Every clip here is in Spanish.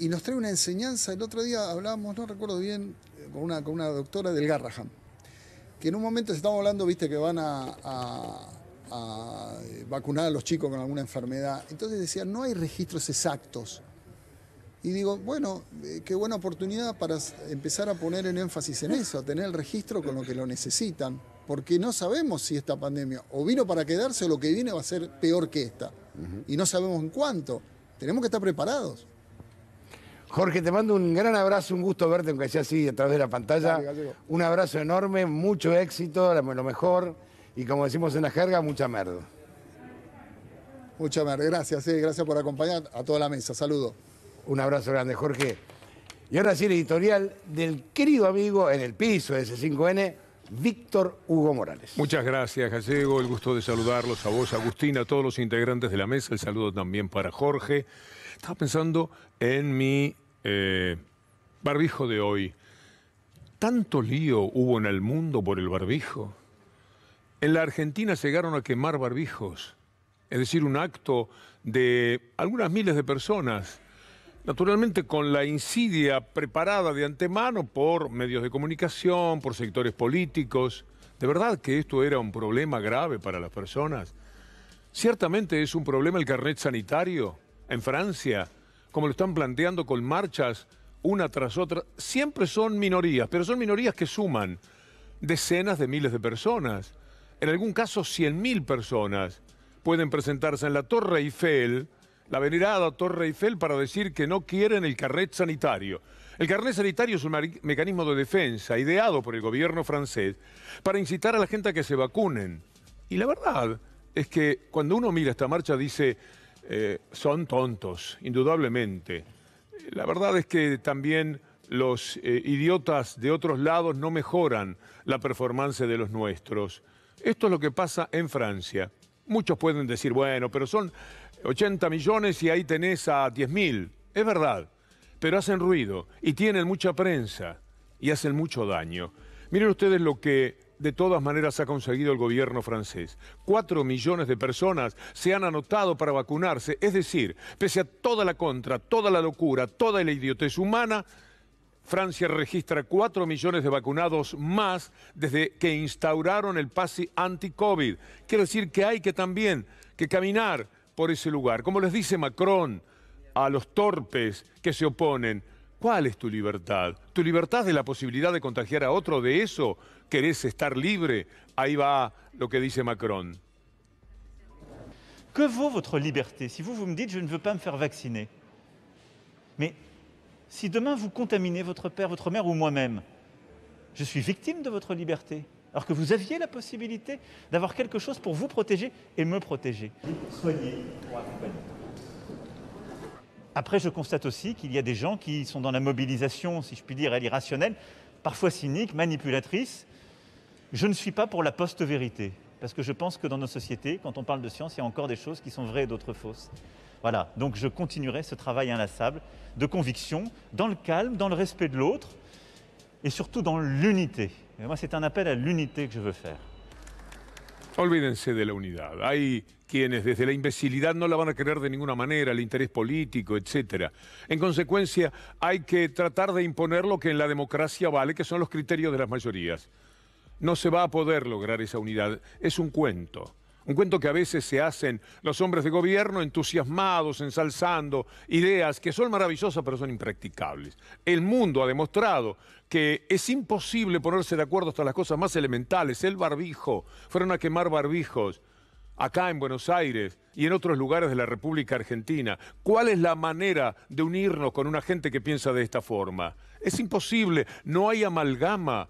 y nos trae una enseñanza. El otro día hablábamos, no recuerdo bien, eh, con una, con una doctora del Garraham, que en un momento estábamos hablando, viste, que van a, eh, vacunar a los chicos con alguna enfermedad. Entonces decía, no hay registros exactos. Y digo, bueno, eh, qué buena oportunidad para empezar a poner en énfasis en eso, a tener el registro con lo que lo necesitan, porque no sabemos si esta pandemia o vino para quedarse o lo que viene va a ser peor que esta. Y no sabemos en cuánto. Tenemos que estar preparados. Jorge, te mando un gran abrazo, un gusto verte, aunque sea así, a través de la pantalla. un abrazo enorme, mucho éxito, lo mejor. Y como decimos en la jerga, mucha merda. Mucha merda, gracias, gracias por acompañar a toda la mesa. Saludo. Un abrazo grande, Jorge. Y ahora sí, el editorial del querido amigo en el piso de S5N, Víctor Hugo Morales. Muchas gracias, Gallego. El gusto de saludarlos a vos, Agustín, a todos los integrantes de la mesa. El saludo también para Jorge. Estaba pensando en mi eh, barbijo de hoy. ¿Tanto lío hubo en el mundo por el barbijo? En la Argentina llegaron a quemar barbijos, es decir, un acto de algunas miles de personas, naturalmente con la insidia preparada de antemano por medios de comunicación, por sectores políticos. ¿De verdad que esto era un problema grave para las personas? Ciertamente es un problema el carnet sanitario en Francia, como lo están planteando con marchas una tras otra, siempre son minorías, pero son minorías que suman decenas de miles de personas, en algún caso 100.000 personas. Pueden presentarse en la Torre Eiffel, la venerada Torre Eiffel, para decir que no quieren el carnet sanitario. El carnet sanitario es un mecanismo de defensa ideado por el gobierno francés para incitar a la gente a que se vacunen. Y la verdad es que cuando uno mira esta marcha dice, eh, son tontos, indudablemente. La verdad es que también los eh, idiotas de otros lados no mejoran la performance de los nuestros. Esto es lo que pasa en Francia. Muchos pueden decir, bueno, pero son 80 millones y ahí tenés a 10.000. mil. Es verdad, pero hacen ruido y tienen mucha prensa y hacen mucho daño. Miren ustedes lo que de todas maneras ha conseguido el gobierno francés. Cuatro millones de personas se han anotado para vacunarse, es decir, pese a toda la contra, toda la locura, toda la idiotez humana, Francia registra cuatro millones de vacunados más desde que instauraron el pase anti-COVID. Quiero decir que hay que también que caminar por ese lugar. Como les dice Macron a los torpes que se oponen, ¿cuál es tu libertad? ¿Tu libertad de la posibilidad de contagiar a otro de eso? querés estar libre, ahí va lo que dit Macron. Que vaut votre liberté si vous, vous me dites je ne veux pas me faire vacciner Mais si demain vous contaminez votre père, votre mère ou moi-même, je suis victime de votre liberté. Alors que vous aviez la possibilité d'avoir quelque chose pour vous protéger et me protéger. Après, je constate aussi qu'il y a des gens qui sont dans la mobilisation, si je puis dire, elle irrationnelle, parfois cynique, manipulatrice, je ne suis pas pour la post-vérité, parce que je pense que dans nos sociétés, quand on parle de science, il y a encore des choses qui sont vraies et d'autres fausses. Voilà, donc je continuerai ce travail inlassable de conviction, dans le calme, dans le respect de l'autre, et surtout dans l'unité. Moi, c'est un appel à l'unité que je veux faire. Olvídense de la unidad. Hay quienes desde la imbecilidad no la van a querer de ninguna manera, el interés político, etc. En consecuencia, hay que tratar de imponer lo que en la democracia vale, que son los criterios de las mayorías. No se va a poder lograr esa unidad. Es un cuento. Un cuento que a veces se hacen los hombres de gobierno entusiasmados, ensalzando ideas que son maravillosas pero son impracticables. El mundo ha demostrado que es imposible ponerse de acuerdo hasta las cosas más elementales. El barbijo, fueron a quemar barbijos acá en Buenos Aires y en otros lugares de la República Argentina. ¿Cuál es la manera de unirnos con una gente que piensa de esta forma? Es imposible, no hay amalgama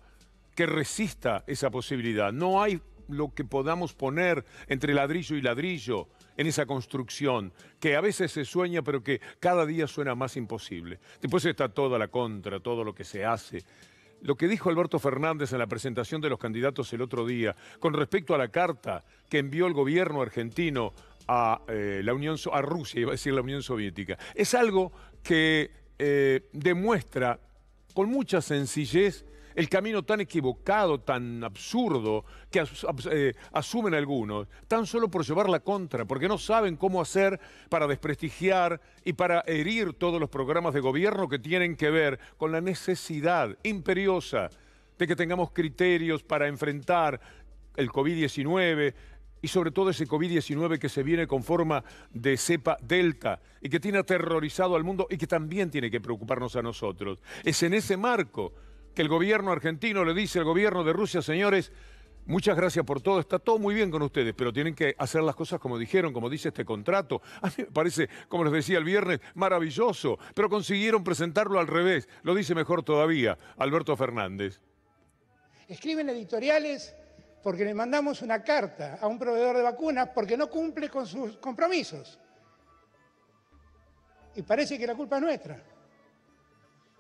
que resista esa posibilidad. No hay lo que podamos poner entre ladrillo y ladrillo en esa construcción, que a veces se sueña, pero que cada día suena más imposible. Después está toda la contra, todo lo que se hace. Lo que dijo Alberto Fernández en la presentación de los candidatos el otro día con respecto a la carta que envió el gobierno argentino a, eh, la Unión, a Rusia, iba a decir la Unión Soviética, es algo que eh, demuestra con mucha sencillez el camino tan equivocado, tan absurdo que eh, asumen algunos, tan solo por llevar la contra, porque no saben cómo hacer para desprestigiar y para herir todos los programas de gobierno que tienen que ver con la necesidad imperiosa de que tengamos criterios para enfrentar el COVID-19, y sobre todo ese COVID-19 que se viene con forma de cepa delta y que tiene aterrorizado al mundo y que también tiene que preocuparnos a nosotros. Es en ese marco que el gobierno argentino le dice al gobierno de Rusia, señores, Muchas gracias por todo. Está todo muy bien con ustedes, pero tienen que hacer las cosas como dijeron, como dice este contrato. A mí me parece, como les decía el viernes, maravilloso, pero consiguieron presentarlo al revés. Lo dice mejor todavía Alberto Fernández. Escriben editoriales porque le mandamos una carta a un proveedor de vacunas porque no cumple con sus compromisos. Y parece que la culpa es nuestra.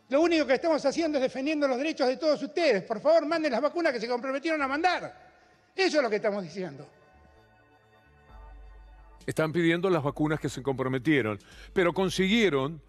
Lo único que estamos haciendo es defendiendo los derechos de todos ustedes. Por favor, manden las vacunas que se comprometieron a mandar. Eso es lo que estamos diciendo. Están pidiendo las vacunas que se comprometieron, pero consiguieron,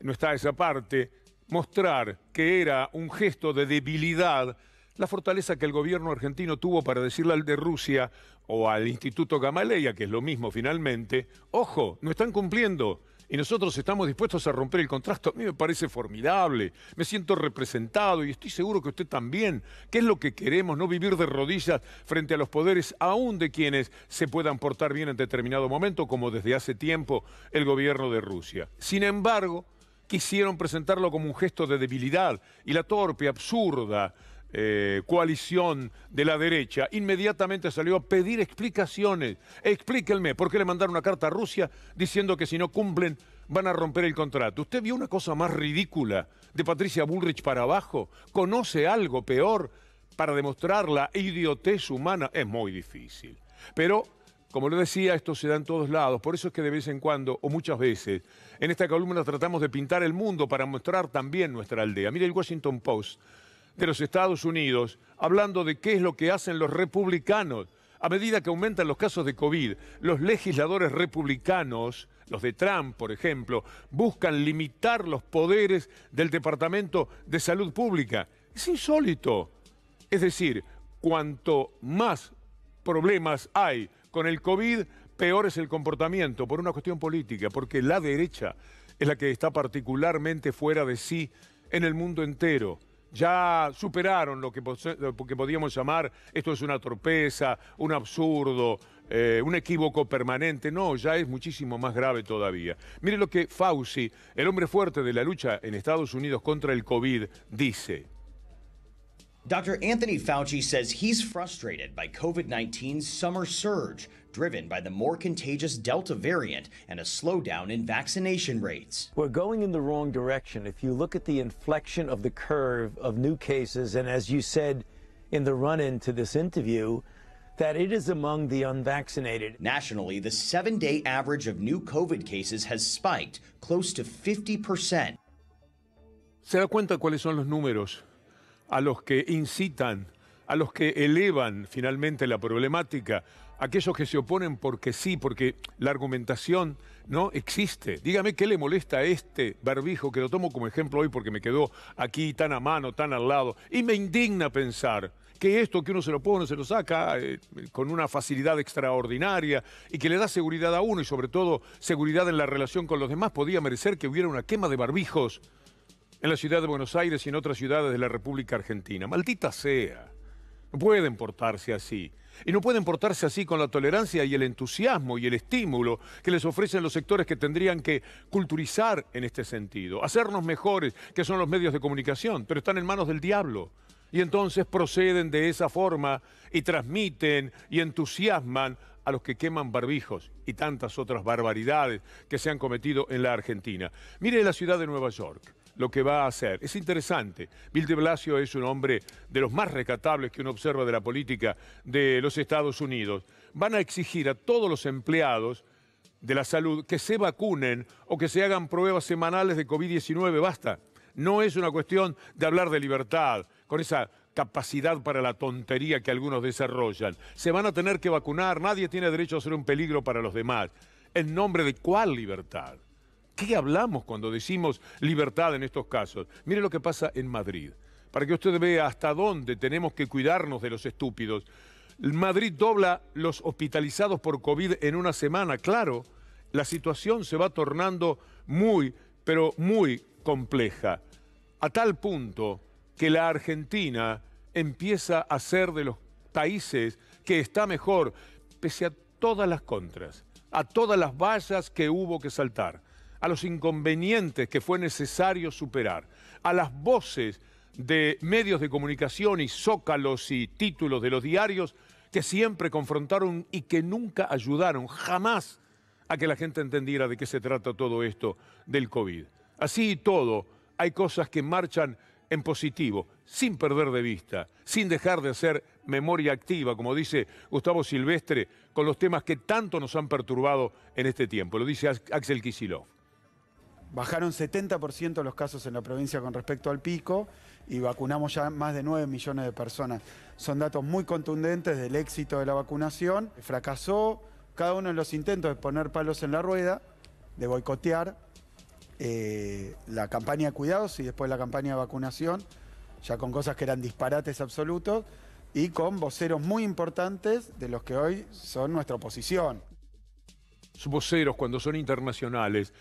no está esa parte, mostrar que era un gesto de debilidad la fortaleza que el gobierno argentino tuvo para decirle al de Rusia o al Instituto Gamaleya, que es lo mismo finalmente, ojo, no están cumpliendo y nosotros estamos dispuestos a romper el contrato. A mí me parece formidable, me siento representado y estoy seguro que usted también. ¿Qué es lo que queremos? No vivir de rodillas frente a los poderes, aún de quienes se puedan portar bien en determinado momento, como desde hace tiempo el gobierno de Rusia. Sin embargo, quisieron presentarlo como un gesto de debilidad y la torpe, absurda eh, coalición de la derecha inmediatamente salió a pedir explicaciones. Explíquenme, ¿por qué le mandaron una carta a Rusia diciendo que si no cumplen van a romper el contrato? ¿Usted vio una cosa más ridícula de Patricia Bullrich para abajo? ¿Conoce algo peor para demostrar la idiotez humana? Es muy difícil. Pero como le decía, esto se da en todos lados, por eso es que de vez en cuando, o muchas veces, en esta columna tratamos de pintar el mundo para mostrar también nuestra aldea. Mire el Washington Post, de los Estados Unidos, hablando de qué es lo que hacen los republicanos. A medida que aumentan los casos de COVID, los legisladores republicanos, los de Trump, por ejemplo, buscan limitar los poderes del Departamento de Salud Pública. Es insólito. Es decir, cuanto más problemas hay con el COVID, peor es el comportamiento, por una cuestión política, porque la derecha es la que está particularmente fuera de sí en el mundo entero ya superaron lo que, podíamos llamar esto es una torpeza, un absurdo, eh, un equívoco permanente. No, ya es muchísimo más grave todavía. Mire lo que Fauci, el hombre fuerte de la lucha en Estados Unidos contra el COVID, dice. Doctor Anthony Fauci says he's frustrated by COVID 19's summer surge. driven by the more contagious Delta variant and a slowdown in vaccination rates. We're going in the wrong direction. If you look at the inflection of the curve of new cases, and as you said in the run in to this interview, that it is among the unvaccinated. Nationally, the seven day average of new COVID cases has spiked close to 50%. Se da cuenta cuáles son los números a los que incitan, a los que elevan finalmente la problemática aquellos que se oponen porque sí, porque la argumentación no existe. Dígame qué le molesta a este barbijo, que lo tomo como ejemplo hoy porque me quedó aquí tan a mano, tan al lado, y me indigna pensar que esto que uno se lo pone, se lo saca eh, con una facilidad extraordinaria y que le da seguridad a uno y sobre todo seguridad en la relación con los demás, podía merecer que hubiera una quema de barbijos en la ciudad de Buenos Aires y en otras ciudades de la República Argentina. Maldita sea. No pueden portarse así. Y no pueden portarse así con la tolerancia y el entusiasmo y el estímulo que les ofrecen los sectores que tendrían que culturizar en este sentido, hacernos mejores, que son los medios de comunicación, pero están en manos del diablo. Y entonces proceden de esa forma y transmiten y entusiasman a los que queman barbijos y tantas otras barbaridades que se han cometido en la Argentina. Mire la ciudad de Nueva York lo que va a hacer. Es interesante. Bill de Blasio es un hombre de los más rescatables que uno observa de la política de los Estados Unidos. Van a exigir a todos los empleados de la salud que se vacunen o que se hagan pruebas semanales de COVID-19. Basta. No es una cuestión de hablar de libertad con esa capacidad para la tontería que algunos desarrollan. Se van a tener que vacunar, nadie tiene derecho a ser un peligro para los demás. ¿En nombre de cuál libertad? qué hablamos cuando decimos libertad en estos casos? Mire lo que pasa en Madrid, para que usted vea hasta dónde tenemos que cuidarnos de los estúpidos. Madrid dobla los hospitalizados por COVID en una semana, claro. La situación se va tornando muy, pero muy compleja, a tal punto que la Argentina empieza a ser de los países que está mejor, pese a todas las contras, a todas las vallas que hubo que saltar a los inconvenientes que fue necesario superar, a las voces de medios de comunicación y zócalos y títulos de los diarios que siempre confrontaron y que nunca ayudaron jamás a que la gente entendiera de qué se trata todo esto del COVID. Así y todo, hay cosas que marchan en positivo, sin perder de vista, sin dejar de hacer memoria activa, como dice Gustavo Silvestre, con los temas que tanto nos han perturbado en este tiempo. Lo dice Axel Kisilov. Bajaron 70% los casos en la provincia con respecto al pico y vacunamos ya más de 9 millones de personas. Son datos muy contundentes del éxito de la vacunación. Fracasó cada uno de los intentos de poner palos en la rueda, de boicotear eh, la campaña de cuidados y después la campaña de vacunación, ya con cosas que eran disparates absolutos y con voceros muy importantes de los que hoy son nuestra oposición. Sus voceros, cuando son internacionales,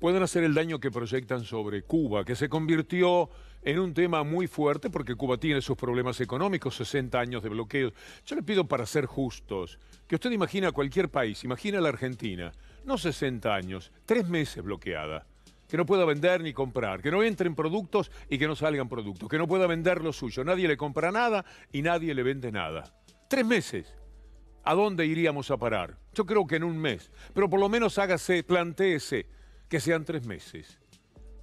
pueden hacer el daño que proyectan sobre Cuba, que se convirtió en un tema muy fuerte porque Cuba tiene sus problemas económicos, 60 años de bloqueos. Yo le pido para ser justos, que usted imagina cualquier país, imagina la Argentina, no 60 años, tres meses bloqueada que no pueda vender ni comprar, que no entren productos y que no salgan productos, que no pueda vender lo suyo, nadie le compra nada y nadie le vende nada. Tres meses. ¿A dónde iríamos a parar? Yo creo que en un mes, pero por lo menos hágase, plantéese que sean tres meses.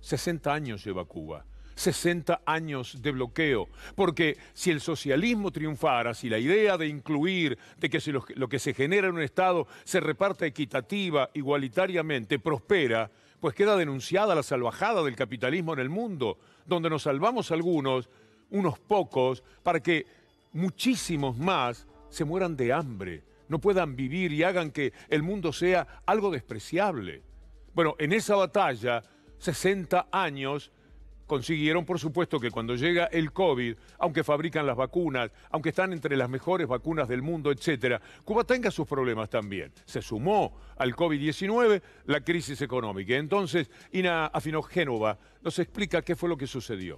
60 años lleva Cuba. 60 años de bloqueo, porque si el socialismo triunfara, si la idea de incluir, de que lo, que se genera en un Estado se reparta equitativa, igualitariamente, prospera, pues queda denunciada la salvajada del capitalismo en el mundo, donde nos salvamos algunos, unos pocos, para que muchísimos más se mueran de hambre, no puedan vivir y hagan que el mundo sea algo despreciable. Bueno, en esa batalla, 60 años consiguieron, por supuesto, que cuando llega el COVID, aunque fabrican las vacunas, aunque están entre las mejores vacunas del mundo, etcétera, Cuba tenga sus problemas también. Se sumó al COVID-19 la crisis económica. Entonces, Ina Afinogénova nos explica qué fue lo que sucedió.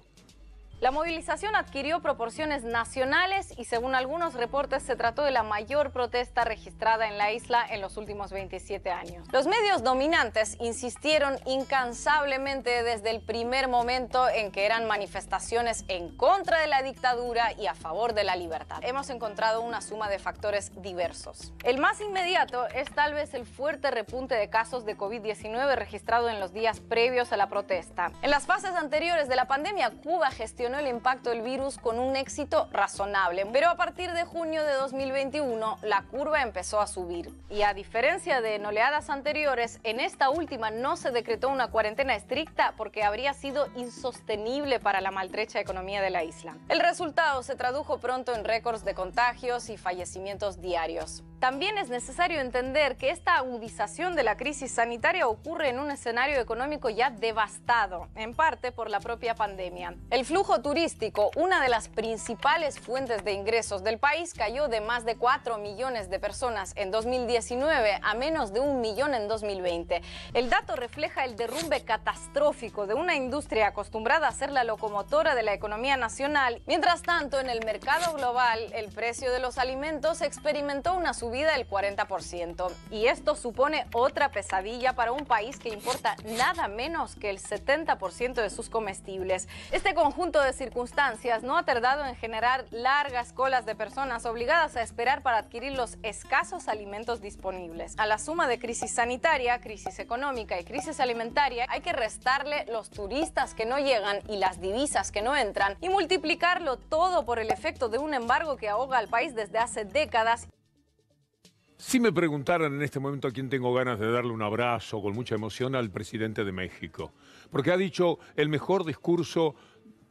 La movilización adquirió proporciones nacionales y según algunos reportes se trató de la mayor protesta registrada en la isla en los últimos 27 años. Los medios dominantes insistieron incansablemente desde el primer momento en que eran manifestaciones en contra de la dictadura y a favor de la libertad. Hemos encontrado una suma de factores diversos. El más inmediato es tal vez el fuerte repunte de casos de COVID-19 registrado en los días previos a la protesta. En las fases anteriores de la pandemia, Cuba gestionó el impacto del virus con un éxito razonable, pero a partir de junio de 2021 la curva empezó a subir. Y a diferencia de en oleadas anteriores, en esta última no se decretó una cuarentena estricta porque habría sido insostenible para la maltrecha economía de la isla. El resultado se tradujo pronto en récords de contagios y fallecimientos diarios. También es necesario entender que esta agudización de la crisis sanitaria ocurre en un escenario económico ya devastado, en parte por la propia pandemia. El flujo turístico, una de las principales fuentes de ingresos del país, cayó de más de 4 millones de personas en 2019 a menos de un millón en 2020. El dato refleja el derrumbe catastrófico de una industria acostumbrada a ser la locomotora de la economía nacional. Mientras tanto, en el mercado global, el precio de los alimentos experimentó una subida vida el 40%. Y esto supone otra pesadilla para un país que importa nada menos que el 70% de sus comestibles. Este conjunto de circunstancias no ha tardado en generar largas colas de personas obligadas a esperar para adquirir los escasos alimentos disponibles. A la suma de crisis sanitaria, crisis económica y crisis alimentaria, hay que restarle los turistas que no llegan y las divisas que no entran y multiplicarlo todo por el efecto de un embargo que ahoga al país desde hace décadas si me preguntaran en este momento a quién tengo ganas de darle un abrazo con mucha emoción al presidente de México, porque ha dicho el mejor discurso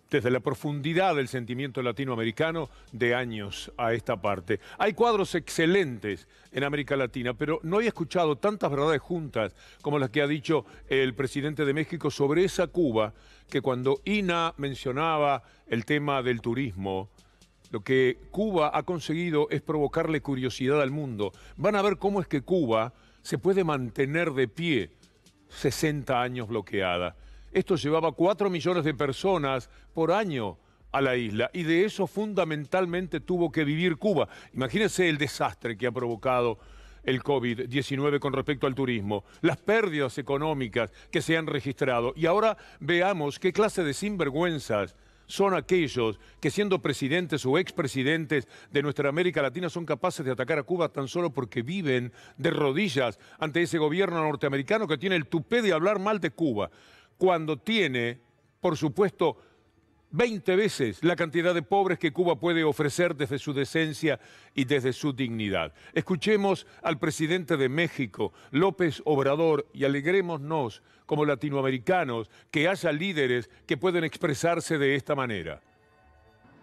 desde la profundidad del sentimiento latinoamericano de años a esta parte. Hay cuadros excelentes en América Latina, pero no he escuchado tantas verdades juntas como las que ha dicho el presidente de México sobre esa Cuba, que cuando Ina mencionaba el tema del turismo, lo que Cuba ha conseguido es provocarle curiosidad al mundo. Van a ver cómo es que Cuba se puede mantener de pie 60 años bloqueada. Esto llevaba 4 millones de personas por año a la isla y de eso fundamentalmente tuvo que vivir Cuba. Imagínense el desastre que ha provocado el COVID-19 con respecto al turismo, las pérdidas económicas que se han registrado y ahora veamos qué clase de sinvergüenzas son aquellos que siendo presidentes o expresidentes de nuestra América Latina son capaces de atacar a Cuba tan solo porque viven de rodillas ante ese gobierno norteamericano que tiene el tupé de hablar mal de Cuba, cuando tiene, por supuesto, 20 veces la cantidad de pobres que Cuba puede ofrecer desde su decencia y desde su dignidad. Escuchemos al presidente de México, López Obrador, y alegrémonos como latinoamericanos que haya líderes que pueden expresarse de esta manera.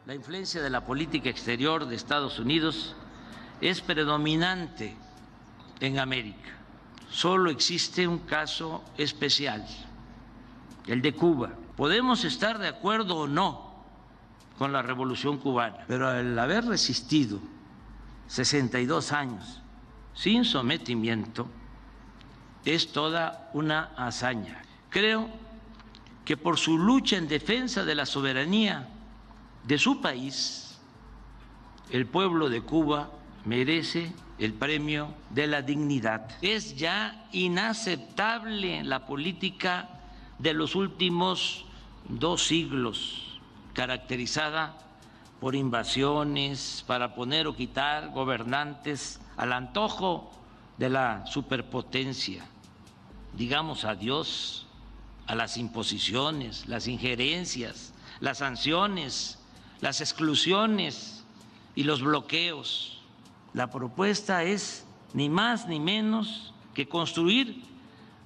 La influencia de la política exterior de Estados Unidos es predominante en América. Solo existe un caso especial, el de Cuba Podemos estar de acuerdo o no con la revolución cubana, pero el haber resistido 62 años sin sometimiento es toda una hazaña. Creo que por su lucha en defensa de la soberanía de su país, el pueblo de Cuba merece el premio de la dignidad. Es ya inaceptable la política de los últimos dos siglos, caracterizada por invasiones, para poner o quitar gobernantes al antojo de la superpotencia. Digamos adiós a las imposiciones, las injerencias, las sanciones, las exclusiones y los bloqueos. La propuesta es ni más ni menos que construir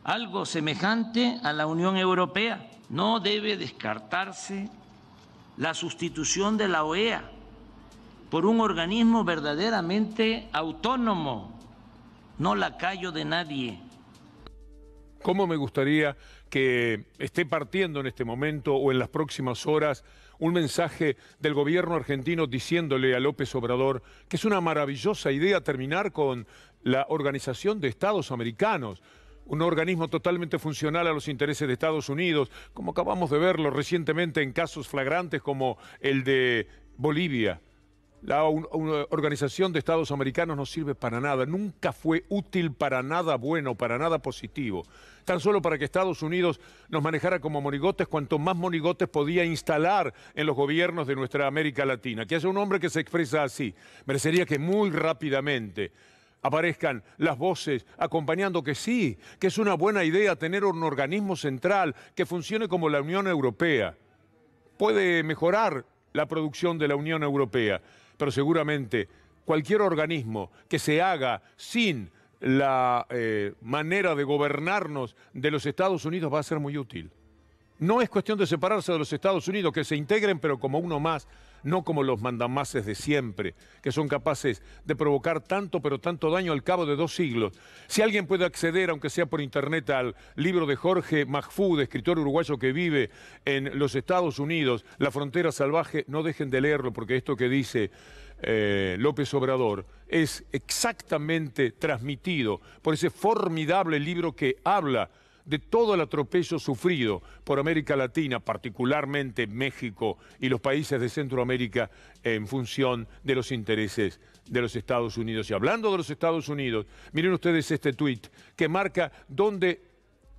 algo semejante a la Unión Europea. No debe descartarse la sustitución de la OEA por un organismo verdaderamente autónomo. No la callo de nadie. ¿Cómo me gustaría que esté partiendo en este momento o en las próximas horas un mensaje del gobierno argentino diciéndole a López Obrador que es una maravillosa idea terminar con la Organización de Estados Americanos, un organismo totalmente funcional a los intereses de Estados Unidos, como acabamos de verlo recientemente en casos flagrantes como el de Bolivia. La Organización de Estados Americanos no sirve para nada, nunca fue útil para nada bueno, para nada positivo. Tan solo para que Estados Unidos nos manejara como monigotes, cuanto más monigotes podía instalar en los gobiernos de nuestra América Latina. Que haya un hombre que se expresa así, merecería que muy rápidamente aparezcan las voces acompañando que sí, que es una buena idea tener un organismo central que funcione como la Unión Europea. Puede mejorar la producción de la Unión Europea, pero seguramente cualquier organismo que se haga sin la eh, manera de gobernarnos de los Estados Unidos va a ser muy útil. No es cuestión de separarse de los Estados Unidos, que se integren, pero como uno más, no como los mandamases de siempre, que son capaces de provocar tanto, pero tanto daño al cabo de dos siglos. Si alguien puede acceder, aunque sea por internet, al libro de Jorge Mahfoud, escritor uruguayo que vive en los Estados Unidos, La frontera salvaje, no dejen de leerlo, porque esto que dice eh, López Obrador es exactamente transmitido por ese formidable libro que habla de todo el atropello sufrido por América Latina, particularmente México y los países de Centroamérica, en función de los intereses de los Estados Unidos. Y hablando de los Estados Unidos, miren ustedes este tuit que marca dónde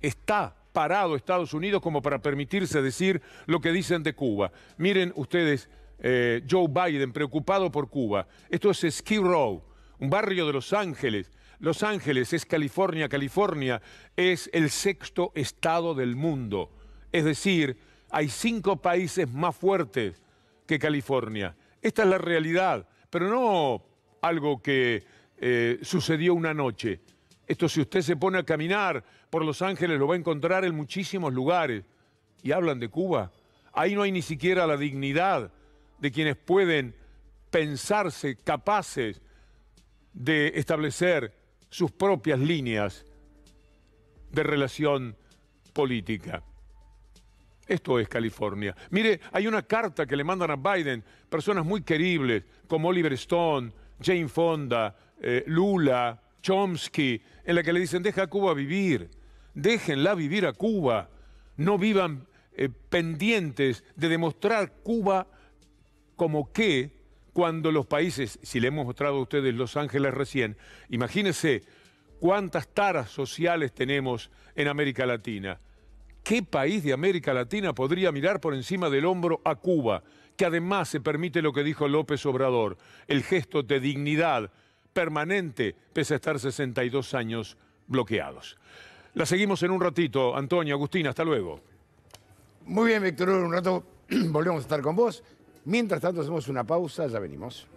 está parado Estados Unidos como para permitirse decir lo que dicen de Cuba. Miren ustedes, eh, Joe Biden preocupado por Cuba. Esto es Ski Row, un barrio de Los Ángeles los Ángeles es California, California es el sexto estado del mundo. Es decir, hay cinco países más fuertes que California. Esta es la realidad, pero no algo que eh, sucedió una noche. Esto si usted se pone a caminar por Los Ángeles lo va a encontrar en muchísimos lugares. Y hablan de Cuba. Ahí no hay ni siquiera la dignidad de quienes pueden pensarse capaces de establecer sus propias líneas de relación política. Esto es California. Mire, hay una carta que le mandan a Biden, personas muy queribles, como Oliver Stone, Jane Fonda, eh, Lula, Chomsky, en la que le dicen, deja a Cuba vivir, déjenla vivir a Cuba, no vivan eh, pendientes de demostrar Cuba como qué cuando los países, si le hemos mostrado a ustedes Los Ángeles recién, imagínense cuántas taras sociales tenemos en América Latina. ¿Qué país de América Latina podría mirar por encima del hombro a Cuba, que además se permite lo que dijo López Obrador, el gesto de dignidad permanente, pese a estar 62 años bloqueados? La seguimos en un ratito. Antonio, Agustín, hasta luego. Muy bien, Víctor, un rato volvemos a estar con vos. Mientras tanto, hacemos una pausa, ya venimos.